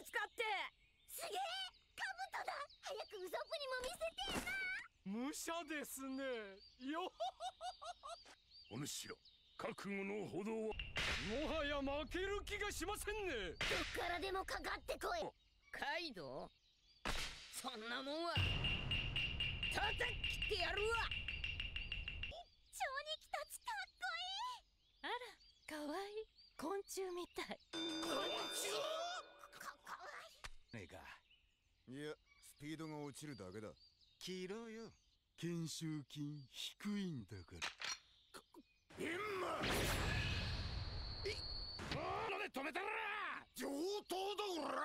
ですかってすげえカブトだ早くウソップにも見せて武者ですねよほお主ら覚悟のほどはもはや負ける気がしませんねどっからでもかかってこいカイドウそんなもんは叩きてやるわ超人たちかっこいいあらかわいい昆虫みたい昆虫いやスピードが落ちるだけだ切ろうよ研修金低いんだからインマいっので止めたら上等だこら